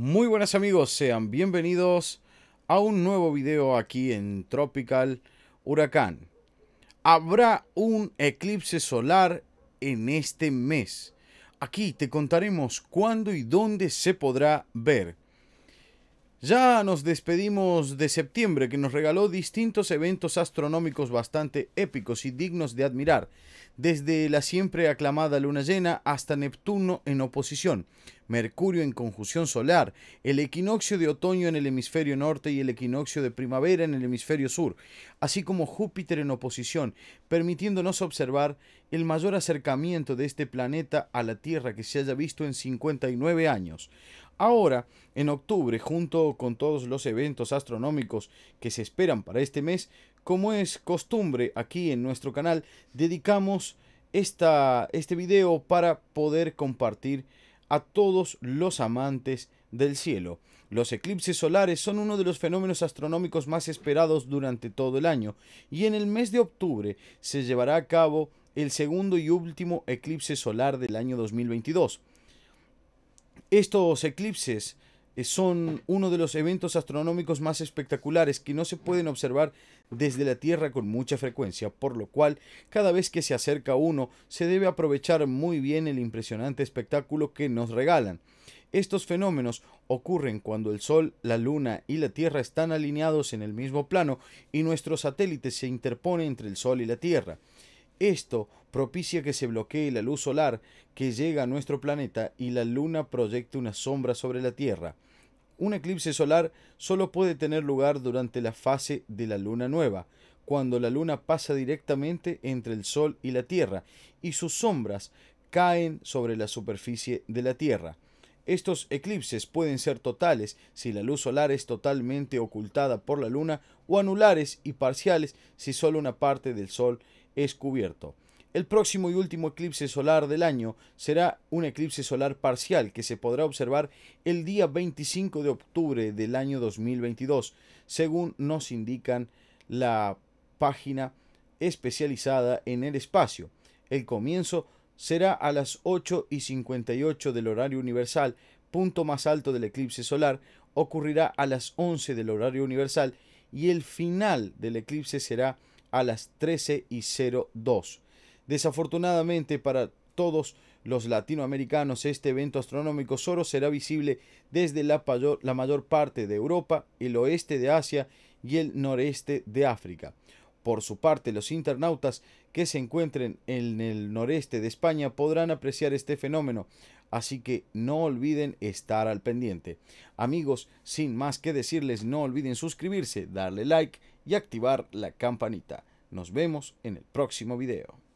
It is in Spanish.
Muy buenas amigos, sean bienvenidos a un nuevo video aquí en Tropical Huracán. Habrá un eclipse solar en este mes. Aquí te contaremos cuándo y dónde se podrá ver. Ya nos despedimos de septiembre, que nos regaló distintos eventos astronómicos bastante épicos y dignos de admirar, desde la siempre aclamada luna llena hasta Neptuno en oposición, Mercurio en conjunción solar, el equinoccio de otoño en el hemisferio norte y el equinoccio de primavera en el hemisferio sur, así como Júpiter en oposición, permitiéndonos observar el mayor acercamiento de este planeta a la Tierra que se haya visto en 59 años. Ahora, en octubre, junto con todos los eventos astronómicos que se esperan para este mes, como es costumbre aquí en nuestro canal, dedicamos esta, este video para poder compartir a todos los amantes del cielo. Los eclipses solares son uno de los fenómenos astronómicos más esperados durante todo el año y en el mes de octubre se llevará a cabo el segundo y último eclipse solar del año 2022. Estos eclipses eh, son uno de los eventos astronómicos más espectaculares que no se pueden observar desde la Tierra con mucha frecuencia, por lo cual cada vez que se acerca uno se debe aprovechar muy bien el impresionante espectáculo que nos regalan. Estos fenómenos ocurren cuando el Sol, la Luna y la Tierra están alineados en el mismo plano y nuestro satélite se interpone entre el Sol y la Tierra. Esto propicia que se bloquee la luz solar que llega a nuestro planeta y la luna proyecte una sombra sobre la Tierra. Un eclipse solar solo puede tener lugar durante la fase de la luna nueva, cuando la luna pasa directamente entre el Sol y la Tierra, y sus sombras caen sobre la superficie de la Tierra. Estos eclipses pueden ser totales si la luz solar es totalmente ocultada por la luna o anulares y parciales si solo una parte del Sol es El próximo y último eclipse solar del año será un eclipse solar parcial que se podrá observar el día 25 de octubre del año 2022, según nos indican la página especializada en el espacio. El comienzo será a las 8 y 58 del horario universal, punto más alto del eclipse solar, ocurrirá a las 11 del horario universal y el final del eclipse será a las 13 y 02. Desafortunadamente para todos los latinoamericanos, este evento astronómico solo será visible desde la mayor, la mayor parte de Europa, el oeste de Asia y el noreste de África. Por su parte, los internautas que se encuentren en el noreste de España podrán apreciar este fenómeno, así que no olviden estar al pendiente. Amigos, sin más que decirles, no olviden suscribirse, darle like y activar la campanita. Nos vemos en el próximo video.